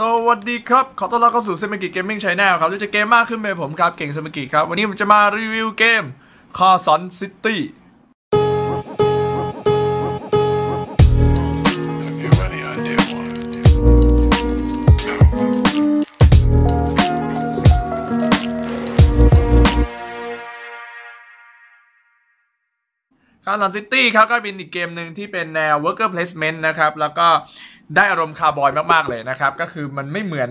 สวัสดีครับ ขอต้อนรับเข้าสู่เซมิกิเกมมิ่งชัยแนลครับด้จะเกมมากขึ้นไปผมครับ เก่งเซมิกิครับ วันนี้ผมจะมารีวิวเกมคาสันซิตี้กาลอนซิตี้ครับก็เป็นอีกเกมหนึ่งที่เป็นแนว worker placement นะครับ แล้วก็ได้อารมณ์คาร์บอยมากๆเลยนะครับ ก็คือมันไม่เหมือน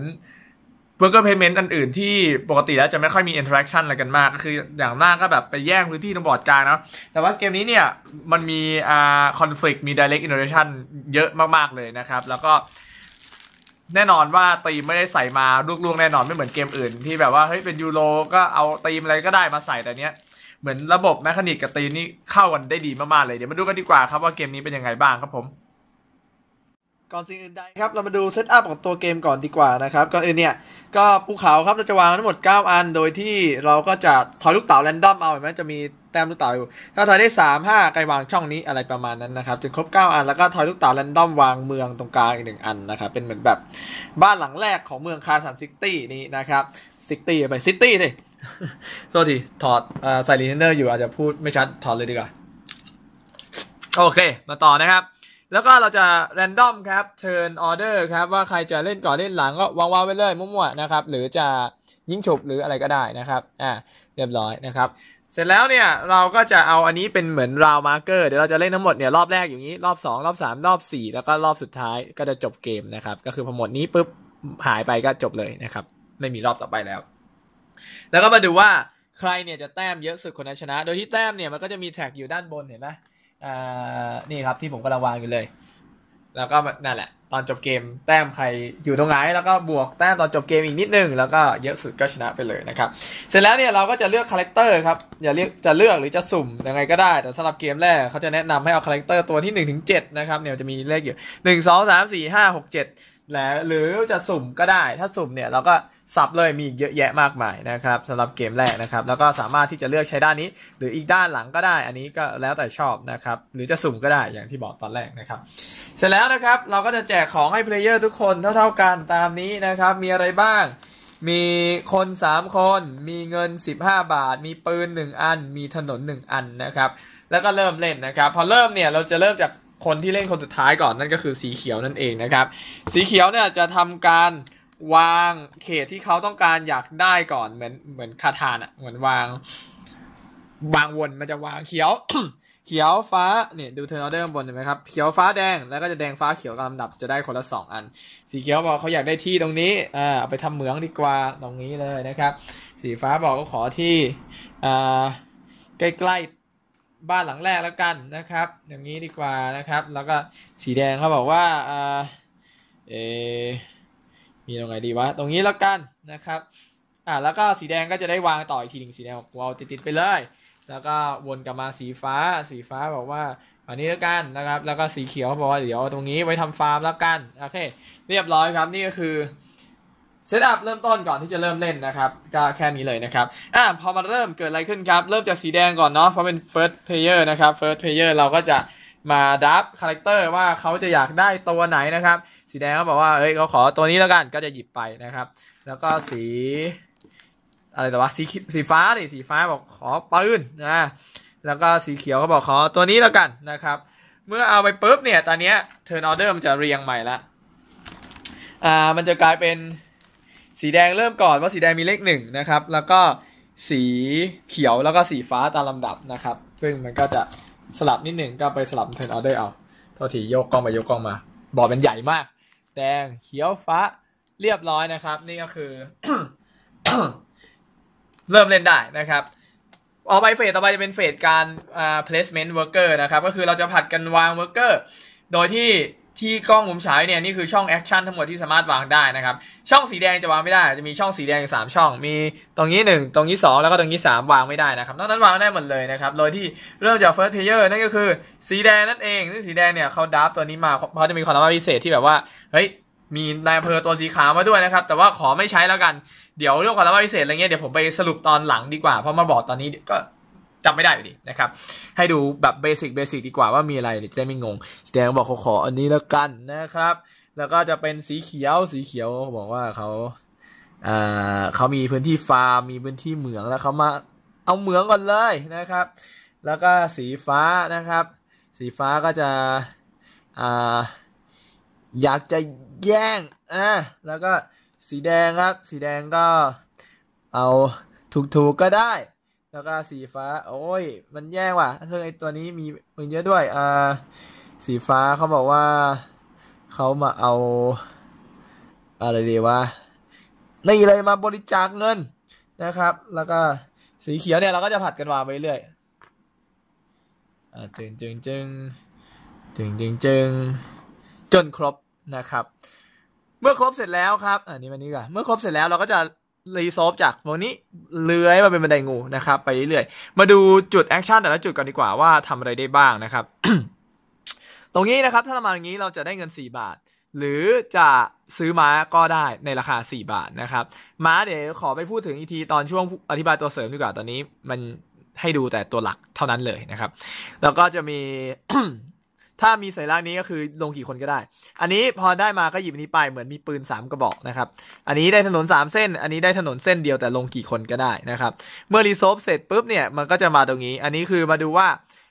worker placement อันอื่นที่ปกติแล้วจะไม่ค่อยมี interaction อะไรกันมาก ก็คืออย่างมากก็แบบไปแย่งพื้นที่ตรงบอร์ดกลางเนาะแต่ว่าเกมนี้เนี่ยมันมีอ่า conflict มี direct interaction เยอะมากๆเลยนะครับ แล้วก็แน่นอนว่าตีไม่ได้ใส่มาลูกๆ แน่นอนไม่เหมือนเกมอื่นที่แบบว่าเฮ้ยเป็นยูโรก็เอาตีมอะไรก็ได้มาใส่แต่เนี้ยเหมือนระบบแมคานิกกับตีนี่เข้ากันได้ดีมาก ๆเลย เดี๋ยวมาดูกันดีกว่าครับว่าเกมนี้เป็นยังไงบ้างครับผม ก่อนสิ่งอื่นใดครับ เรามาดูเซตอัพของตัวเกมก่อนดีกว่านะครับก่อนอื่นเนี่ย ก็ภูเขาครับเราจะวางทั้งหมด 9 อัน โดยที่เราก็จะถอยลูกเต๋าแรนดอมเอาเห็นไหมจะมีแต้มลูกเต๋าอยู่ถ้าถอยได้ 3 5ไกลวางช่องนี้อะไรประมาณนั้นนะครับ จนครบ9อันแล้วก็ถอยลูกเต๋าแรนดอมวางเมืองตรงกลางอีกหนึ่งอันนะครับเป็นเหมือนแบบบ้านหลังแรกของเมืองคาสันซิตี้นี้นะครับซิตี้ไปซิตี้สิโทษทีถอดใส่รีเทนเนอร์อยู่อาจจะพูดไม่ชัด ถอดเลยดีกว่า โอเค มาต่อนะครับ แล้วก็เราจะแรนดอมครับเชิญออเดอร์ครับ ว่าใครจะเล่นก่อนเล่นหลังก็วางวางไว้เลยมั่วๆนะครับหรือจะยิงฉบหรืออะไรก็ได้นะครับ อ่า เรียบร้อยนะครับ เสร็จแล้วเนี่ยเราก็จะเอาอันนี้เป็นเหมือนราวมาร์เกอร์เดี๋ยวเราจะเล่นทั้งหมดเนี่ยรอบแรกอย่างนี้รอบ 2 รอบ 3 รอบ 4 แล้วก็รอบสุดท้ายก็จะจบเกมนะครับ ก็คือพอหมดนี้ปุ๊บหายไปก็จบเลยนะครับ ไม่มีรอบต่อไปแล้วแล้วก็มาดูว่าใครเนี่ยจะแต้มเยอะสุดคนนั้นชนะ โดยที่แต้มเนี่ยมันก็จะมีแท็กอยู่ด้านบนเห็นไหมอ่า นี่ครับที่ผมกำลังวางอยู่เลย แล้วก็นั่นแหละ ตอนจบเกมแต้มใครอยู่ตรงไหน แล้วก็บวกแต้มตอนจบเกมอีกนิดนึงแล้วก็เยอะสุดก็ชนะไปเลยนะครับ เสร็จแล้วเนี่ยเราก็จะเลือกคาแรคเตอร์ครับอย่าเรียกจะเลือกหรือจะสุ่มยังไงก็ได้แต่สำหรับเกมแรกเขาจะแนะนำให้เอาคาแรคเตอร์ตัวที่1นถึงเนะครับเนี่ยจะมีเลขอยู่หนึ่งสองสามสี่ห้าหกเจ็ดแล้วหรือจะสุ่มก็ได้ ถ้าสุ่มเนี่ยเราก็สับเลยมีเยอะแยะมากมายนะครับสำหรับเกมแรกนะครับ แล้วก็สามารถที่จะเลือกใช้ด้านนี้หรืออีกด้านหลังก็ได้ อันนี้ก็แล้วแต่ชอบนะครับหรือจะสุ่มก็ได้อย่างที่บอกตอนแรกนะครับ เสร็จแล้วนะครับ เราก็จะแจกของให้เพลเยอร์ทุกคนเท่าๆกันตามนี้นะครับ มีอะไรบ้างมีคน3คน มีเงิน 15 บาท มีปืน1อัน มีถนน1อันนะครับ แล้วก็เริ่มเล่นนะครับ พอเริ่มเนี่ยเราจะเริ่มจากคนที่เล่นคนสุดท้ายก่อนนั่นก็คือสีเขียวนั่นเองนะครับ สีเขียวเนี่ยจะทำการวางเขตที่เขาต้องการอยากได้ก่อนเหมือนเหมือนคาทานอะเหมือนวาง วางวนมันจะวางเขียว เขียวฟ้าเนี่ยดูเทอร์นอเดอร์บนเห็นไหมครับ เขียวฟ้าแดงแล้วก็จะแดงฟ้าเขียวตามลำดับจะได้คนละสองอัน สีเขียวบอกเขาอยากได้ที่ตรงนี้อ่าเอาไปทำเหมืองดีกว่าตรงนี้เลยนะครับ สีฟ้าบอกก็ขอที่อ่าใกล้ๆบ้านหลังแรกแล้วกันนะครับอย่างนี้ดีกว่านะครับ แล้วก็สีแดงเขาบอกว่าอ่าเอมีตรงไหนดีวะ ตรงนี้แล้วกันนะครับ อ่าแล้วก็สีแดงก็จะได้วางต่ออีกทีหนึ่งสีแดงกาเอาติดๆไปเลย แล้วก็วนกลับมาสีฟ้า สีฟ้าบอกว่าอันนี้แล้วกันนะครับ แล้วก็สีเขียวบอกว่าเดี๋ยว ตรงนี้ไว้ทำฟาร์มแล้วกัน โอเค เรียบร้อยครับ นี่ก็คือเซตอัพเริ่มต้นก่อนที่จะเริ่มเล่นนะครับ ก็แค่นี้เลยนะครับ อ่าพอมาเริ่มเกิดอะไรขึ้นครับ เริ่มจากสีแดงก่อนเนาะ เพราะเป็น first player นะครับ first player เราก็จะมาดับคาแรคเตอร์ว่าเขาจะอยากได้ตัวไหนนะครับสีแดงเขาบอกว่าเอ้ยเขาขอตัวนี้แล้วกัน ก็จะหยิบไปนะครับ แล้วก็สีอะไรแต่ว่าสีสีฟ้าดิสีฟ้าบอกขอปืนนะ แล้วก็สีเขียวก็บอกขอตัวนี้แล้วกันนะครับ เมื่อเอาไปปุ๊บเนี่ย ตอนนี้เทอร์นอเดอร์มันจะเรียงใหม่ละ อ่า มันจะกลายเป็นสีแดงเริ่มก่อนว่าสีแดงมีเลขหนึ่งนะครับ แล้วก็สีเขียวแล้วก็สีฟ้าตามลำดับนะครับ ซึ่งมันก็จะสลับนิดหนึ่งก็ไปสลับเทอร์นอเดอร์เอาเท่าที่โยกกล้องไปโยกกล้องมา บอร์ดมันใหญ่มากแดงเขียวฟ้า เรียบร้อยนะครับ นี่ก็คือ เริ่มเล่นได้นะครับเอาไปเฟสต่อไปจะเป็นเฟสการ placement worker นะครับ ก็คือเราจะผัดกันวาง worker โดยที่ที่กล้องมุมฉายเนี่ยนี่คือช่องแอคชั่นทั้งหมดที่สามารถวางได้นะครับช่องสีแดงจะวางไม่ได้ จะมีช่องสีแดงสามช่อง มีตรงนี้หนึ่งตรงนี้สองแล้วก็ตรงนี้สามวางไม่ได้นะครับนอกนั้นวางได้หมดเลยนะครับโดยที่เริ่มจาก first player นั่นก็คือ สีแดงนั่นเองซึ่งสีแดงเนี่ยเขาดับตัวนี้มาเขาจะมีความสามารถพิเศษที่แบบว่าเฮ้ยมีนายอำเภอตัวสีขาวมาด้วยนะครับแต่ว่าขอไม่ใช้แล้วกัน เดี๋ยวเรื่องความสามารถพิเศษอะไรเงี้ยเดี๋ยวผมไปสรุปตอนหลังดีกว่าเพราะมาบอกตอนนี้ก็จำไม่ได้อยู่ดีนะครับ ให้ดูแบบเบสิกเบสิกดีกว่าว่ามีอะไรจะได้ไม่งงแสดงบอกเขาขออันนี้แล้วกันนะครับ แล้วก็จะเป็นสีเขียวสีเขียวบอกว่าเขาเขามีพื้นที่ฟาร์มมีพื้นที่เหมืองแล้วเขามาเอาเหมืองก่อนเลยนะครับ แล้วก็สีฟ้านะครับ สีฟ้าก็จะออยากจะแย่งอ่ะแล้วก็สีแดงครับ สีแดงก็เอาถูกๆก็ได้แล้วก็สีฟ้าโอ้ยมันแย่ว่ะซึ่งไอตัวนี้มีมันเยอะด้วยอ่าสีฟ้าเขาบอกว่า เขามาเอาอะไรดีวะนี่เลยมาบริจาคเงินนะครับ แล้วก็สีเขียวเนี่ยเราก็จะผัดกันวางไปเรื่อยอ่าจึงจึงจึงจึงจึงจึงจนครบนะครับ เมื่อครบเสร็จแล้วครับอันนี้มันนี้ก่อนเมื่อครบเสร็จแล้วเราก็จะรีซอฟจากตรงนี้เลื้อยมาเป็นบันไดงูนะครับไปเรื่อยๆ มาดูจุดแอคชั่นแต่ละจุดกันดีกว่า ว่าทำอะไรได้บ้างนะครับ ตรงนี้นะครับ ถ้าเรามาอย่างนี้เราจะได้เงิน 4 บาท หรือจะซื้อม้าก็ได้ในราคา 4 บาทนะครับม้าเดี๋ยวขอไปพูดถึงอีกทีตอนช่วงอธิบายตัวเสริมดีกว่าตอนนี้มันให้ดูแต่ตัวหลักเท่านั้นเลยนะครับ แล้วก็จะมีถ้ามีสัญลักษณ์นี้ก็คือลงกี่คนก็ได้ อันนี้พอได้มาก็หยิบอันนี้ไปเหมือนมีปืน3กระบอกนะครับ อันนี้ได้ถนน 3 เส้น อันนี้ได้ถนนเส้นเดียวแต่ลงกี่คนก็ได้นะครับ เมื่อรีโซฟเสร็จปุ๊บเนี่ย มันก็จะมาตรงนี้ อันนี้คือมาดูว่า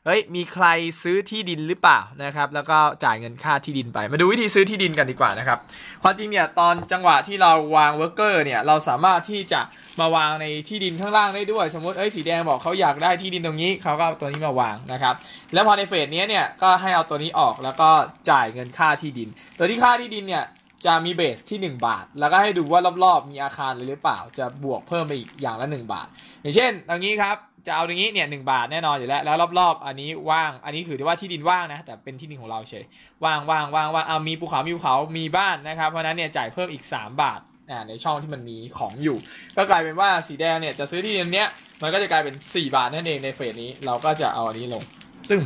เฮ้ย มีใครซื้อที่ดินหรือเปล่านะครับ แล้วก็จ่ายเงินค่าที่ดินไป มาดูวิธีซื้อที่ดินกันดีกว่านะครับความจริงเนี่ย ตอนจังหวะที่เราวางเวิร์กเกอร์เนี่ย เราสามารถที่จะมาวางในที่ดินข้างล่างได้ด้วย สมมติ เอ้ย สีแดงบอกเขาอยากได้ที่ดินตรงนี้เขาก็เอาตัวนี้มาวางนะครับ แล้วพอในเฟสนี้เนี่ย ก็ให้เอาตัวนี้ออก แล้วก็จ่ายเงินค่าที่ดิน ตัวที่ค่าที่ดินเนี่ย จะมีเบสที่ 1 บาท แล้วก็ให้ดูว่ารอบๆ มีอาคารหรือเปล่า จะบวกเพิ่มไปอีกอย่างละ 1 บาท อย่างเช่นตรงนี้ครับจะเอาอย่างนี้เนี่ยหนึ่งบาทแน่นอนอยู่แล้วแล้วรอบๆ อันนี้ว่างอันนี้คือว่าที่ดินว่างนะแต่เป็นที่ดินของเราเฉยว่างว่างว่างว่างเอามีภูเขามีภูเขามีบ้านนะครับเพราะนั้นเนี่ยจ่ายเพิ่มอีก 3 บาทอ่าในช่องที่มันมีของอยู่ ก็กลายเป็นว่าสีแดงเนี่ยจะซื้อที่ดินเนี้ยมันก็จะกลายเป็น 4 บาทนั่นเองในเฟสนี้เราก็จะเอาอันนี้ลงตึ้ง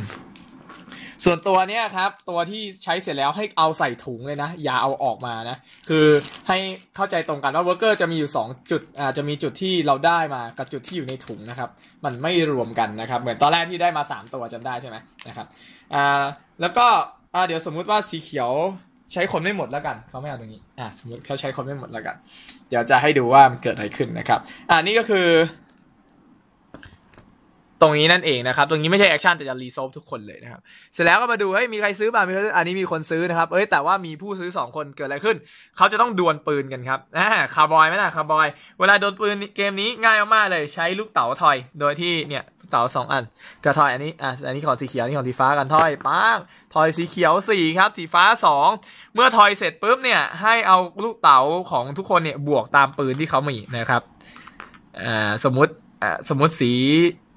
ส่วนตัวเนี้ยครับตัวที่ใช้เสร็จแล้วให้เอาใส่ถุงเลยนะ อย่าเอาออกมานะคือให้เข้าใจตรงกันว่าเวอร์เกอร์จะมีอยู่ 2 จุดอ่าจะมีจุดที่เราได้มากับจุดที่อยู่ในถุงนะครับ มันไม่รวมกันนะครับ เหมือนตอนแรกที่ได้มา 3 ตัวจำได้ใช่ไหมนะครับอ่าแล้วก็อ่าเดี๋ยวสมมุติว่าสีเขียวใช้คนไม่หมดแล้วกันเขาไม่เอาตรงนี้อ่าสมมติเขาใช้คนไม่หมดแล้วกันเดี๋ยวจะให้ดูว่ามันเกิดอะไรขึ้นนะครับอ่านี่ก็คือตรงนี้นั่นเองนะครับ ตรงนี้ไม่ใช่แอคชั่นแต่จะรีโซฟทุกคนเลยนะครับ เสร็จแล้วก็มาดูเฮ้ยมีใครซื้อบ้างมีใครอันนี้มีคนซื้อนะครับเอ้ยแต่ว่ามีผู้ซื้อ 2 คนเกิดอะไรขึ้น เขาจะต้องดวลปืนกันครับอ่าคาร์บอยไหมนะคาร์บอย เวลาโดนปืนเกมนี้ง่ายมากๆเลยใช้ลูกเต๋าถอยโดยที่เนี่ยเต๋าสองอันกระถอยอันนี้อ่ะอันนี้ของสีเขียวนี่ของสีฟ้ากันถอยปังถอยสีเขียว4ครับสีฟ้า 2 เมื่อถอยเสร็จปุ๊บเนี่ยให้เอาลูกเต๋าของทุกคนเนี่ยบวกตามปืนที่เขามีนะครับอ่าสมมติอ่าสมมติสี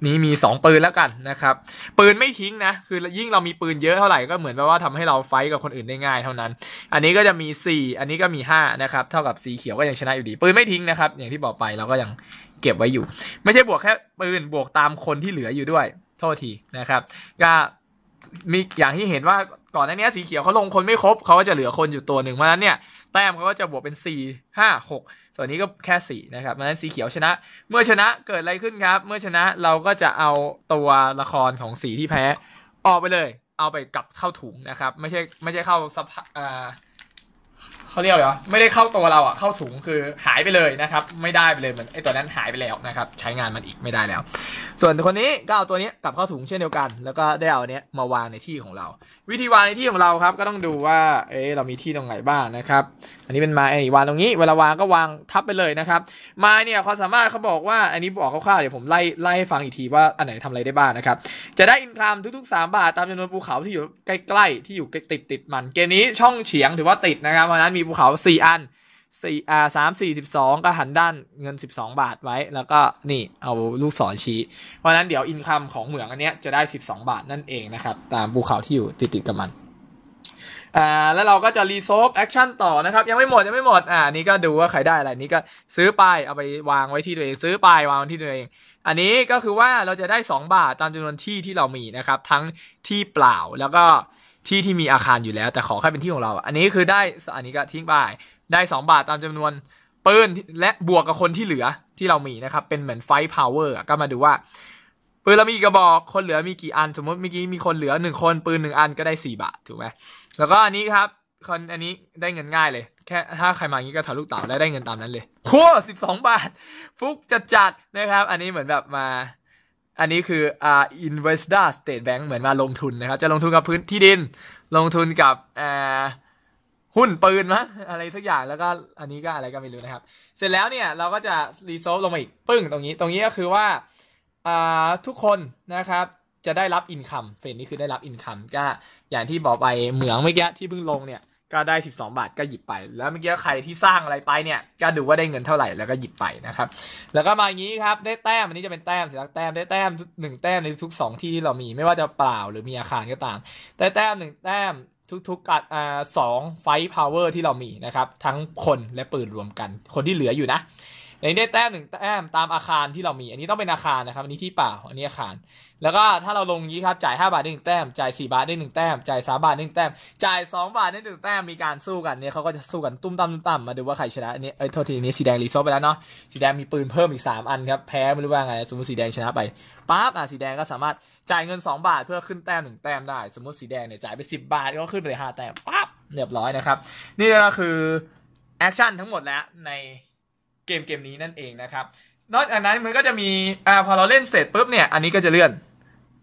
นี้มีสองปืนแล้วกันนะครับปืนไม่ทิ้งนะคือยิ่งเรามีปืนเยอะเท่าไหร่ก็เหมือนแปลว่าทำให้เราไฟกับคนอื่นได้ง่ายเท่านั้น อันนี้ก็จะมีสี่อันนี้ก็มีห้านะครับเท่ากับสีเขียวก็ยังชนะอยู่ดีปืนไม่ทิ้งนะครับอย่างที่บอกไปเราก็ยังเก็บไว้อยู่ ไม่ใช่บวกแค่ปืนบวกตามคนที่เหลืออยู่ด้วยโทษทีนะครับก็มีอย่างที่เห็นว่าก่อนหน้านี้สีเขียวเขาลงคนไม่ครบเขาก็จะเหลือคนอยู่ตัวหนึ่งเพราะนั้นเนี่ย แต้มเขาก็จะบวกเป็นสี่ห้าหกส่วนนี้ก็แค่สีนะครับนั้นสีเขียวชนะ เมื่อชนะเกิดอะไรขึ้นครับ เมื่อชนะเราก็จะเอาตัวละครของสีที่แพ้ ออกไปเลย เอาไปกลับเข้าถุงนะครับ ไม่ใช่ไม่ใช่เข้าสภาเขาเรียกเลยไม่ได้เข้าตัวเราอะเข้าถุงคือหายไปเลยนะครับไม่ได้ไปเลยเหมือนไอ้ตัวนั้นหายไปแล้วนะครับใช้งานมันอีกไม่ได้แล้ว ส่วนคนนี้ก็เอาตัวนี้กลับเข้าถุงเช่นเดียวกัน แล้วก็ได้เอาเนี้ยมาวางในที่ของเรา วิธีวางในที่ของเราครับก็ต้องดูว่าเอ๊เรามีที่ตรงไหนบ้างนะครับ อันนี้เป็นไม้ไอวางตรงนี้เวลาวางก็วางทับไปเลยนะครับไม้เนี่ยความสามารถเขาบอกว่าอันนี้บอกคร่าวๆเดี๋ยวผมไล่ไล่ให้ฟังอีกทีว่าอันไหนทำอะไรได้บ้างนะครับจะได้อินคามทุกๆ 3 บาทตามจำนวนภูเขาที่อยู่ใกล้ๆที่อยู่ติดติดมันเกมนี้ช่องเฉียงถือว่าติดนะครับวันนั้นมีภูเขาสี่อันสี่อ่าสามสี่สิบสองก็หันด้านเงินสิบสองบาทไว้ แล้วก็นี่ เอาลูกศรชี้ เพราะนั้นเดี๋ยวอินคัมของเหมืองอันเนี้ยจะได้สิบสองบาทนั่นเองนะครับ ตามภูเขาที่อยู่ติดติดกับมัน อ่า แล้วเราก็จะรีโซฟแอคชั่นต่อนะครับ ยังไม่หมดยังไม่หมด อ่า นี่ก็ดูว่าใครได้อะไร นี้ก็ซื้อป้ายเอาไปวางไว้ที่ตัวเอง ซื้อป้ายวางที่ตัวเอง อันนี้ก็คือว่าเราจะได้ 2 บาทตามจำนวนที่ที่เรามีนะครับ ทั้งที่เปล่าแล้วก็ที่ที่มีอาคารอยู่แล้ว แต่ขอแค่เป็นที่ของเราอันนี้คือได้อันนี้ก็ทิ้งไปได้2บาทตามจำนวนปืนและบวกกับคนที่เหลือที่เรามีนะครับ เป็นเหมือนไฟพาวเวอร์ก็มาดูว่า ปืนเรามีกระบอกคนเหลือมีกี่อัน สมมติเมื่อกี้มีคนเหลือหนึ่งคน ปืนหนึ่งอันก็ได้สี่บาทถูกไหมแล้วก็อันนี้ครับ คนอันนี้ได้เงินง่ายเลยแค่ถ้าใครมางี้ก็ถาลูกเต๋าและได้เงินตามนั้นเลยโคสิบสองบาทฟุกจัดจัดนะครับ อันนี้เหมือนแบบมาอันนี้คืออ่า i n v e s ้ a State Bank เหมือนมาลงทุนนะครับ จะลงทุนกับพื้นที่ดิน ลงทุนกับอ่าหุ้นปืนมั้งอะไรสักอย่าง แล้วก็อันนี้ก็อะไรก็ไม่รู้นะครับ เสร็จแล้วเนี่ยเราก็จะรีโซฟลงมาอีก ปึ้งตรงนี้ ตรงนี้ก็คือว่าอ่าทุกคนนะครับจะได้รับอินคัมเฟสนี้คือได้รับอินคัมก็อย่างที่บอกไปเหมืองเมื่อกี้ที่เพิ่งลงเนี่ยก็ได้ 12 บาทก็หยิบไปแล้วเมื่อกี้ใครที่สร้างอะไรไปเนี่ย ก็ดูว่าได้เงินเท่าไหร่แล้วก็หยิบไปนะครับ แล้วก็มาอย่างนี้ครับ ได้แต้มอันนี้จะเป็นแต้มสิญลักแต้มได้แต้มหนึ่งแต้มในทุก2ที่ที่เรามี ไม่ว่าจะเปล่าหรือมีอาคารก็ตามได้แต้มหนึ่งแต้มทุกๆกัดอ่าสองไฟพาวเวอร์ ที่เรามีนะครับ ทั้งคนและปืนรวมกัน คนที่เหลืออยู่นะอันนี้ได้แต้มหนึ่งแต้มตามอาคารที่เรามี อันนี้ต้องเป็นอาคารนะครับอันนี้ที่เปล่าอันนี้อาคาร แล้วก็ถ้าเราลงนี้ครับจ่าย5 บาทได้หนึ่งแต้มจ่าย4บาทได้หนึ่งแต้มจ่าย3บาทได้หนึ่งแต้มจ่าย2บาทได้หนึ่งแต้มมีการสู้กันเนี่ยเขาก็จะสู้กันตุ้มตั้มตุ้มตั้มมาดูว่าใครชนะอันนี้เอ้ยโทษทีนี้สีแดงรีโซไปแล้วเนาะสีแดงมีปืนเพิ่มอีก3อันครับแพ้ไม่รู้ว่าไงสมมติสีแดงชนะไปปั๊บอ่ะสีแดงก็สามารถจ่ายเงิน 2 บาท เพื่อขึ้นแต้ม 1 แต้มได้ สมมติสีแดงเนี่ยจ่ายไป 10 บาท ก็ขึ้นไป5แต้มปั๊บเรียบร้อยนะครับนี่ก็คือแอคชั่นทั้งหมดแล้ว ในเกมเกมนี้นั่นเองนะครับ นอกจากนั้นมันก็จะมีอ่าพอเราเล่นเสร็จปุ๊บเนี่ย อันนี้ก็จะเลื่อน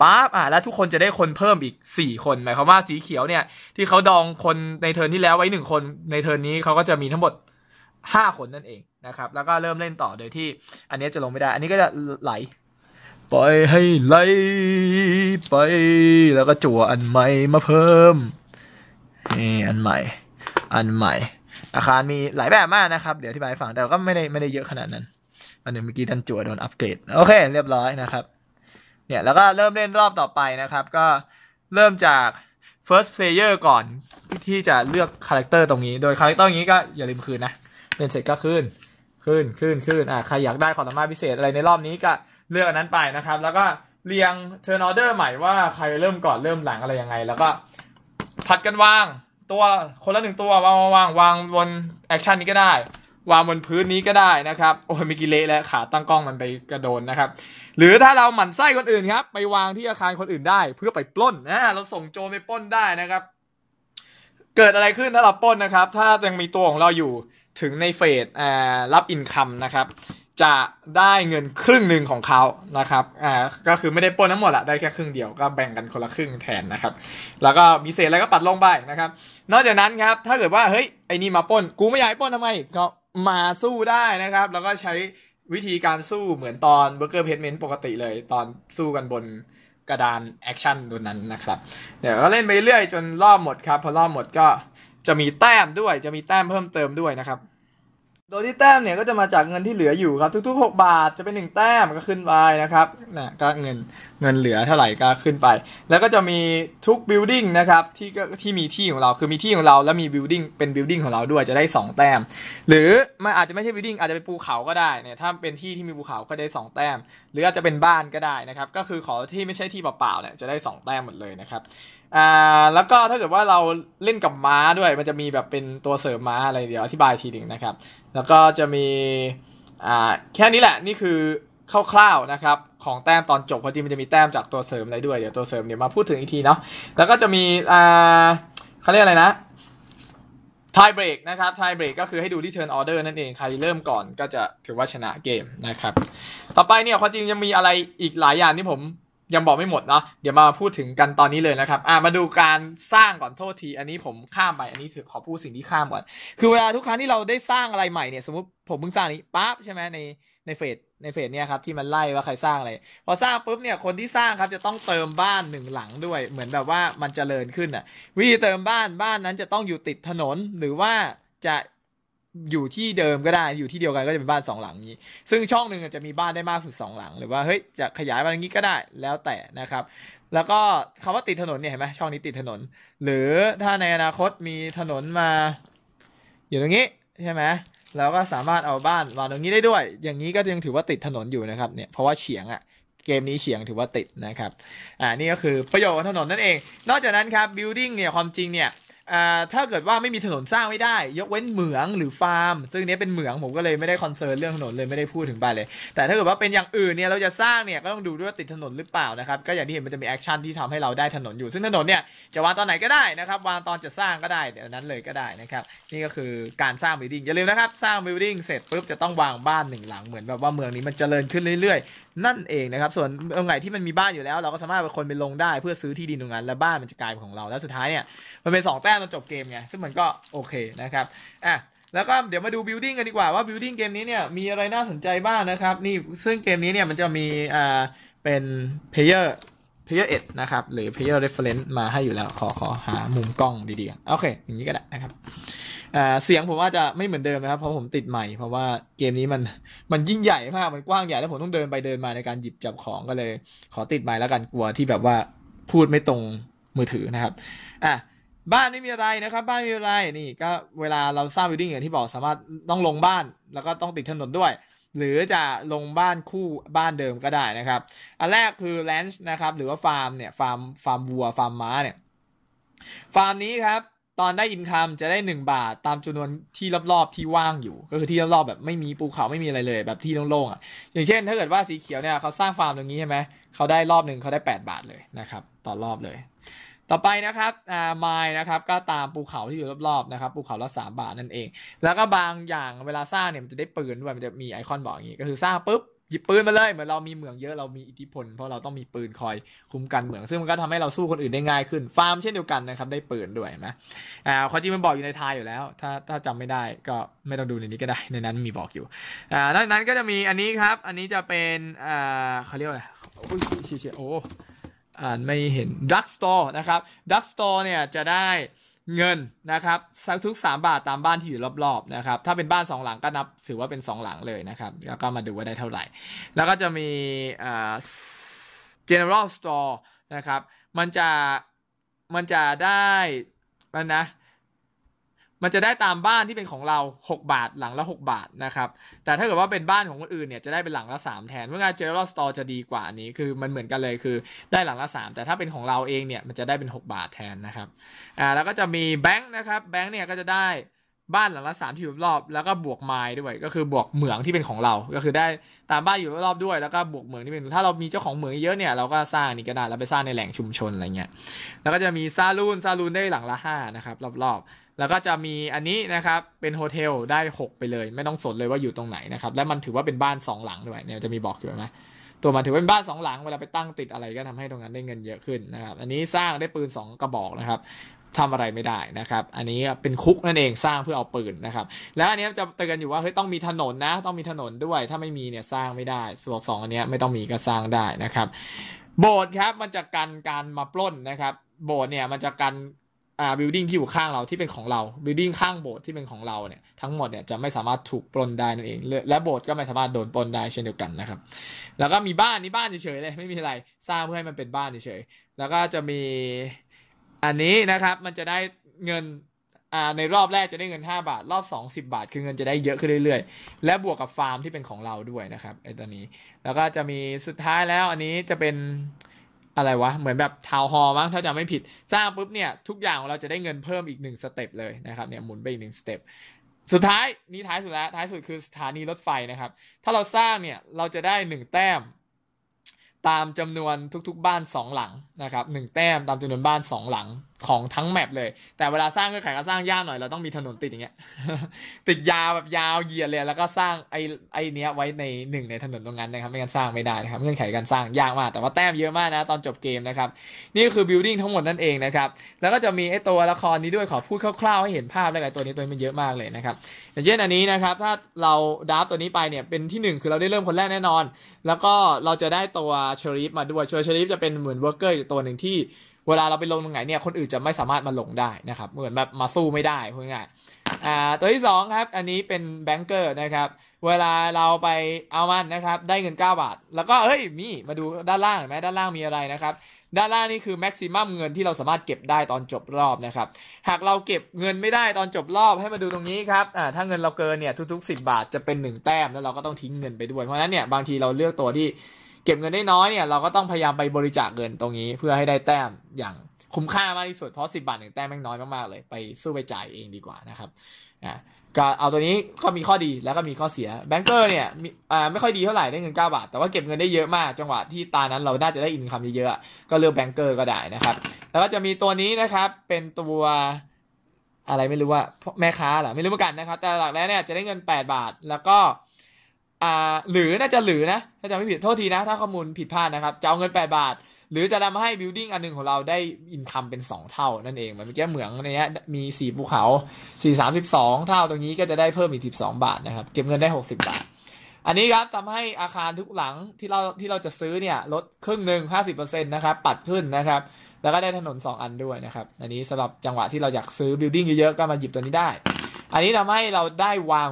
ปั๊บอ่า แล้วทุกคนจะได้คนเพิ่มอีก4คน หมายความว่าสีเขียวเนี่ย ที่เขาดองคนในเทิร์นที่แล้วไว้1คน ในเทิร์นนี้เขาก็จะมีทั้งหมด5คนนั่นเองนะครับ แล้วก็เริ่มเล่นต่อ โดยที่ อันนี้จะลงไม่ได้ อันนี้ก็จะไหลไปให้ไหลไป แล้วก็จั่วอันใหม่มาเพิ่มนี่อันใหม่ อันใหม่อาคารมีหลายแบบมากนะครับ เดี๋ยวอธิบายฟังแต่ก็ไม่ได้ไม่ได้เยอะขนาดนั้นอันนึงเมื่อกี้ท่านจั่วโดนอัปเกรดโอเคเรียบร้อยนะครับ เนี่ย แล้วก็เริ่มเล่นรอบต่อไปนะครับ ก็เริ่มจาก first player ก่อนที่จะเลือกคาแรคเตอร์ตรงนี้ โดยคาแรคเตอร์งนี้ก็อย่าลืมคืนนะ เล่นเสร็จก็ขึ้นขึ้นขึ้นขึ้นอ่ะใครอยากได้ความสามารถพิเศษอะไรในรอบนี้ก็เลือกอันนั้นไปนะครับ แล้วก็เรียงเทอร์นออเดอร์ใหม่ว่าใครเริ่มก่อนเริ่มหลังอะไรยังไง แล้วก็ผัดกันวางตัวคนละหนึ่งตัววางวางวางวางบนแอคชั่นนี้ก็ได้ วางบนพื้นนี้ก็ได้นะครับโอ้ยมีกิเลสแล้วขาตั้งกล้องมันไปกระโดนนะครับ หรือถ้าเราหมั่นไส้คนอื่นครับไปวางที่อาคารคนอื่นได้ เพื่อไปปล้นนะ เราส่งโจรไปปล้นได้นะครับ เกิดอะไรขึ้นถ้าเราปล้นนะครับ ถ้ายังมีตัวของเราอยู่ถึงในเฟสรับอินคัมนะครับจะได้เงินครึ่งหนึ่งของเขานะครับ อ่า ก็คือไม่ได้ปนทั้งหมดละได้แค่ครึ่งเดียว ก็แบ่งกันคนละครึ่งแทนนะครับ แล้วก็มีเศษอะไรก็ปัดลงไปนะครับ นอกจากนั้นครับ ถ้าเกิดว่า เฮ้ย ไอ้นี่มาปนกูไม่อยากปนทำไม ก็มาสู้ได้นะครับ แล้วก็ใช้วิธีการสู้เหมือนตอนเบอร์เกอร์เพจเมนต์ปกติเลย ตอนสู้กันบนกระดานแอคชั่นตัวนั้นนะครับ เดี๋ยวก็เล่นไปเรื่อยจนรอบหมดครับ พอรอบหมดก็จะมีแต้มด้วย จะมีแต้มเพิ่มเติมด้วยนะครับโดยที่แต้มเนี่ยก็จะมาจากเงินที่เหลืออยู่ครับ ทุกๆ 6 บาทจะเป็น 1 แต้มก็ขึ้นไปนะครับนะก็เงินเงินเหลือเท่าไหร่ก็ขึ้นไป แล้วก็จะมีทุกบิลดิ่งนะครับที่ก็ที่มีที่ของเราคือมีที่ของเราแล้วมีบิลดิ่งเป็นบิลดิ่งของเราด้วยจะได้ 2 แต้มหรือมันอาจจะไม่ใช่บิลดิ่งอาจจะเป็นภูเขาก็ได้เนี่ยถ้าเป็นที่ที่มีภูเขาก็ได้ 2 แต้ม หรืออาจจะเป็นบ้านก็ได้นะครับก็คือขอที่ไม่ใช่ที่เปล่าๆเนี่ยจะได้ 2 แต้มหมดเลยนะครับอ่าแล้วก็ถ้าเกิดว่าเราเล่นกับม้าด้วยมันจะมีแบบเป็นตัวเสริมม้าอะไรเดี๋ยวอธิบายทีหนึ่งนะครับ แล้วก็จะมีอ่าแค่นี้แหละนี่คือคร่าวๆนะครับของแต้มตอนจบพราะจริงมันจะมีแต้มจากตัวเสริมอะไรด้วย เดี๋ยวตัวเสริมเดี๋ยวมาพูดถึงอีกทีเนาะแล้วก็จะมีอ่าเขาเรียกอะไรนะไทเบรกนะครับไทเบรกก็คือให้ดูที่เทิร์นออเดอร์นั่นเอง ใครเริ่มก่อนก็จะถือว่าชนะเกมนะครับต่อไปเนี่ยความจริงยังมีอะไรอีกหลายอย่างที่ผมยังบอกไม่หมดเนาะเดี๋ยวมาพูดถึงกันตอนนี้เลยนะครับ อ่ามาดูการสร้างก่อนโทษที อันนี้ผมข้ามไปอันนี้ถือขอพูดสิ่งที่ข้ามก่อนคือเวลาทุกครั้งที่เราได้สร้างอะไรใหม่เนี่ยสมมติผมเพิ่งสร้างนี้ปั๊บใช่ไหมใน ในเฟสในเฟสเนี่ยครับที่มันไล่ว่าใครสร้างอะไรพอสร้างปุ๊บเนี่ยคนที่สร้างครับจะต้องเติมบ้านหนึ่งหลังด้วย เหมือนแบบว่ามันจเจริญขึ้นอ่ะวิธีเติมบ้านบ้านนั้นจะต้องอยู่ติดถนนหรือว่าจะอยู่ที่เดิมก็ได้ อยู่ที่เดียวกันก็จะเป็นบ้านสองหลังนี้ ซึ่งช่องหนึ่งจะมีบ้านได้มากสุดสองหลัง หรือว่าเฮ้ยจะขยายมาอย่างนี้ก็ได้ แล้วแต่นะครับ แล้วก็คำว่าติดถนนเนี่ยเห็นไหมช่องนี้ติดถนน หรือถ้าในอนาคตมีถนนมา อยู่ตรงนี้ใช่ไหมเราก็สามารถเอาบ้านวางตรงนี้ได้ด้วย อย่างนี้ก็ยังถือว่าติดถนนอยู่นะครับเนี่ย เพราะว่าเฉียงอะะเกมนี้เฉียงถือว่าติดนะครับ อ่า นี่ก็คือประโยชน์ของถนนนั่นเอง นอกจากนั้นครับ building เนี่ยความจริงเนี่ยถ้าเกิดว่าไม่มีถนนสร้างไม่ได้ยกเว้นเหมืองหรือฟาร์มซึ่งเนี้ยเป็นเหมืองผมก็เลยไม่ได้คอนเซิร์นเรื่องถนนเลยไม่ได้พูดถึงไปเลยแต่ถ้าเกิดว่าเป็นอย่างอื่นเนี่ยเราจะสร้างเนี่ยก็ต้องดูด้วยว่าติดถนนหรือเปล่านะครับก็อย่างที่เห็นมันจะมีแอคชั่นที่ทำให้เราได้ถนนอยู่ซึ่งถนนเนี่ยจะวางตอนไหนก็ได้นะครับวางตอนจะสร้างก็ได้ เดี๋ยวนั้นเลยก็ได้นะครับนี่ก็คือการสร้างบิลดิ้งอย่าลืมนะครับสร้างบิลดิ้งเสร็จปุ๊บจะต้องวางบ้านหนึ่งหลัง เหมือนแบบว่าเมืองนี้มันเจริญขึ้นเรื่อยนั่นเองนะครับ ส่วนตรงไหนที่มันมีบ้านอยู่แล้ว เราก็สามารถเป็นคนไปลงได้เพื่อซื้อที่ดินตรงนั้นและบ้านมันจะกลายเป็นของเราแล้วสุดท้ายเนี่ยมันเป็น 2แต้มเราจบเกมไงซึ่งมันก็โอเคนะครับอ่ะแล้วก็เดี๋ยวมาดูบิลดิ้งกันดีกว่าว่าบิลดิ้งเกมนี้เนี่ยมีอะไรน่าสนใจบ้างนะครับนี่ซึ่งเกมนี้เนี่ยมันจะมีอ่าเป็นเพเ l a y เยอร์เอ็ดนะครับหรือ p l ย y e ร r เฟ e เรนซ์มาให้อยู่แล้วขอขอหามุมกล้องดีๆโอเคอย่างนี้ก็ได้นะครับเสียงผมอาจจะไม่เหมือนเดิมนะครับ เพราะผมติดใหม่เพราะว่าเกมนี้มันมันยิ่งใหญ่มากมันกว้างใหญ่แล้วผมต้องเดินไปเดินมาในการหยิบจับของก็เลย ขอติดใหม่แล้วกันกลัวที่แบบว่าพูดไม่ตรงมือถือนะครับอ่ะบ้านไม่มีอะไรนะครับบ้านไม่มีอะไรนี่ก็เวลาเราสร้างวิลดิ้งอย่างที่บอกสามารถต้องลงบ้านแล้วก็ต้องติดถนนด้วย หรือจะลงบ้านคู่บ้านเดิมก็ได้นะครับ อันแรกคือเลนช์นะครับ หรือว่าฟาร์มเนี่ยฟาร์มฟาร์มวัวฟาร์มม้าเนี่ยฟาร์มนี้ครับตอนได้อินคัมจะได้ 1 บาทตามจำนวนที่รอบๆที่ว่างอยู่ก็คือที่รอบๆแบบไม่มีปูเขาไม่มีอะไรเลยแบบที่โล่งๆอ่ะอย่างเช่น ถ้าเกิดว่าสีเขียวเนี่ยเขาสร้างฟาร์มตรงนี้ใช่ไหมเขาได้รอบหนึ่งเขาได้ 8 บาทเลยนะครับต่อรอบเลย ต่อไปนะครับอ่าไม้นะครับก็ตามปูเขาที่อยู่รอบๆนะครับปูเขาละ3บาทนั่นเอง แล้วก็บางอย่างเวลาสร้างเนี่ยมันจะได้ปืนด้วยมันจะมีไอคอนบอกอย่างนี้ก็คือสร้างปุ๊บหยิบปืนมาเลย เหมือนเรามีเหมืองเยอะเรามีอิทธิพลเพราะเราต้องมีปืนคอยคุ้มกันเหมือง ซึ่งมันก็ทำให้เราสู้คนอื่นได้ง่ายขึ้นฟาร์มเช่นเดียวกันนะครับได้ปืนด้วยนะอ่าข้อจริงมันบอกอยู่ในทายอยู่แล้ว ถ้าถ้าจำไม่ได้ก็ไม่ต้องดูในนี้ก็ได้ในนั้นมีบอกอยู่อ่านอกนั้นก็จะมีอันนี้ครับอันนี้จะเป็นอ่าเขาเรียกอะไรอ้ยเชี่ยโอ้อ่านไม่เห็นดักสตอร์นะครับดักสตอร์เนี่ยจะได้เงินนะครับทุก 3 บาทตามบ้านที่อยู่รอบ ๆ นะครับ ถ้าเป็นบ้าน 2 หลังก็นับถือว่าเป็น 2 หลังเลยนะครับ แล้วก็มาดูว่าได้เท่าไหร่ แล้วก็จะมี general store นะครับ มันจะ มันจะได้มันนะมันจะได้ตามบ้านที่เป็นของเรา 6 บาทหลังละ 6 บาทนะครับแต่ถ้าเกิดว่าเป็นบ้านของคนอื่นเนี่ยจะได้เป็นหลังละ 3 แทนเพราะงานจ e n e r a ลสตอร์จะดีกว่านี้คือมันเหมือนกันเลยคือได้หลังละ 3 แต่ถ้าเป็นของเราเองเนี่ยมันจะได้เป็น 6 บาทแทนนะครับอ่าแล้วก็จะมีแบงค์นะครับแบงค์เนี่ยก็จะได้บ้านหลังละสามที่อยู่รอบแล้วก็บวกไม้ด้วยก็คือบวกเหมืองที่เป็นของเราก็คือได้ตามบ้านอยู่รอบด้วยแล้วก็บวกเหมืองที่เป็น ถ้าเรามีเจ้าของเหมืองเยอะเนี่ยเราก็สร้างนี่ก็ได้เราไปสร้างในแหล่งชุมชนอะไรเงี้ยแล้วก็จะมีซาลูนซาลูนได้หลังละ5นะครับรอบๆแล้วก็จะมีอันนี้นะครับเป็นโฮเทลได้ 6 ไปเลย ไม่ต้องสนเลยว่าอยู่ตรงไหนนะครับ และมันถือว่าเป็นบ้าน2หลังด้วยเนี่ยจะมีบอกอยู่ไหมตัวมันถือเป็นบ้าน2หลังเวลาไปตั้งติดอะไรก็ทำให้ตรงนั้นได้เงินเยอะขึ้นนะครับ อันนี้สร้างได้ปืน2กระบอกนะครับทำอะไรไม่ได้นะครับ อันนี้เป็นคุกนั่นเองสร้างเพื่อเอาปืนนะครับ แล้วอันนี้จะเตือนอยู่ว่าเฮ้ยต้องมีถนนนะ ต้องมีถนนด้วย ถ้าไม่มีเนี่ยสร้างไม่ได้ส่วนสองอันนี้ไม่ต้องมีก็สร้างได้นะครับ โบสถ์ครับมันจะกันการมาปล้นนะครับ โบสถ์เนี่ยมันจะกันอ่าบิลดิ้งที่อยู่ข้างเราที่เป็นของเราบิลดิ้งข้างโบสถ์ที่เป็นของเราเนี่ยทั้งหมดเนี่ยจะไม่สามารถถูกปล้นได้นั่นเอง และโบสถ์ก็ไม่สามารถโดนปล้นได้เช่นเดียวกันนะครับ แล้วก็มีบ้านนี่บ้านเฉยๆเลย ไม่มีอะไร สร้างเพื่อให้มันเป็นบ้านเฉยๆแล้วก็จะมีอันนี้นะครับมันจะได้เงินอ่าในรอบแรกจะได้เงิน 5 บาท รอบ2 10บาท คือเงินจะได้เยอะขึ้นเรื่อยๆ และบวกกับฟาร์มที่เป็นของเราด้วยนะครับไอ้ตัวนี้แล้วก็จะมีสุดท้ายแล้วอันนี้จะเป็นอะไรวะ เหมือนแบบทาวฮอมั้งถ้าจำไม่ผิดสร้างปุ๊บเนี่ย ทุกอย่างเราจะได้เงินเพิ่มอีกหนึ่งสเต็ปเลยนะครับเนี่ยหมุนไปอีกหนึ่งสเต็ปสุดท้ายนี้ท้ายสุดแล้วท้ายสุดคือสถานีรถไฟนะครับ ถ้าเราสร้างเนี่ย เราจะได้หนึ่งแต้มตามจำนวนทุก ๆบ้าน 2 หลังนะครับหแต้มตามจำนวนบ้าน 2 หลังของทั้งแมปเลย แต่เวลาสร้างเงื่อนไขก็สร้างยากหน่อย เราต้องมีถนนติดอย่างเงี้ยติดยาวแบบยาวเหยียดเลยแล้วก็สร้างไอ้ไอ้เนี้ยไว้ในหนึ่งในถนนตรงนั้นนะครับไม่งั้นสร้างไม่ได้นะครับ เงื่อนไขการสร้างยากมากแต่ว่าแต้มเยอะมากนะ ตอนจบเกมนะครับนี่คือบิลดิ้งทั้งหมดนั่นเองนะครับแล้วก็จะมีไอ้ตัวละครนี้ด้วยขอพูดคร่าวๆ ให้เห็นภาพไล้ไกัตัวนี้ตัวนี้มันเยอะมากเลยนะครับอย่างเช่นอันนี้นะครับถ้าเราดับตัวนี้ไปเนี่ยเป็นที่ 1 คือเราได้เริ่มคนแรกแน่นอนแล้วก็เราจะได้ตัวเชอริฟมาด้วยเชอริฟจะเป็นเหมือนเวอร์เกอร์อีกตัวหนึ่งที่ เวลาเราไปลงตรงไหนเนี่ย คนอื่นจะไม่สามารถมาลงได้นะครับ เหมือนแบบมาสู้ไม่ได้พูดง่ายอ่าตัวที่2ครับอันนี้เป็นแบงเกอร์นะครับ เวลาเราไปเอามันนะครับ ได้เงิน9บาท แล้วก็เอ้ย มีมาดูด้านล่างเห็นไหมด้านล่างมีอะไรนะครับด้านล่างนี่คือแม็กซิมัมเงินที่เราสามารถเก็บได้ตอนจบรอบนะครับ หากเราเก็บเงินไม่ได้ตอนจบรอบให้มาดูตรงนี้ครับอ่าถ้าเงินเราเกินเนี่ยทุกๆ10 บาทจะเป็น1แต้มแล้วเราก็ต้องทิ้งเงินไปด้วยเพราะนั้นเนี่ยบางทีเราเลือกตัวที่ เก็บเงินได้น้อยเนี่ยเราก็ต้องพยายามไปบริจาคเงินตรงนี้เพื่อให้ได้แต้มอย่างคุ้มค่ามากที่สุดเพราะสิบาทหนึ่งแต้มแม่งน้อยมากๆเลย ไปสู้ไปจ่ายเองดีกว่านะครับอ่าก็เอาตัวนี้ก็มีข้อดีแล้วก็มีข้อเสียแบงก์เกอร์เนี่ยอ่าไม่ค่อยดีเท่าไหร่ได้เงิน 9 บาท แต่ว่าเก็บเงินได้เยอะมากจังหวะที่ตานั้นเราน่าจะได้อินคัมเยอะๆก็เลือกแบงก์เกอร์ก็ได้นะครับ แล้วก็จะมีตัวนี้นะครับเป็นตัวอะไรไม่รู้ว่าแม่ค้าหรอไม่รู้เหมือนกันนะครับแต่หลักแล้วเนี่ยจะได้เงิน 8 บาทแล้วก็อ่าหรือน่าจะหรือนะถ้าจะไม่ผิดโทษทีนะถ้าข้อมูลผิดพลาดนะครับจะเอาเงิน 8 บาทหรือจะทำให้บิลดิ้งอันนึงของเราได้อินคัมเป็น 2 เท่านั่นเองมันเมื่อกี้เหมืองเนี้ยมี 4 ภูเขา 4 32 เท่าตรงนี้ก็จะได้เพิ่มอีก 12 บาทนะครับ เก็บเงินได้ 60 บาท อันนี้ครับทำให้อาคารทุกหลังที่เราที่เราจะซื้อเนี่ยลดครึ่งหนึ่ง50%นะครับปัดขึ้นนะครับ แล้วก็ได้ถนน 2 อันด้วยนะครับ อันนี้สำหรับจังหวะที่เราอยากซื้อบิลดิ้งเยอะๆ ก็มาหยิบตัวนี้ได้ อันนี้ทำให้เราได้วาง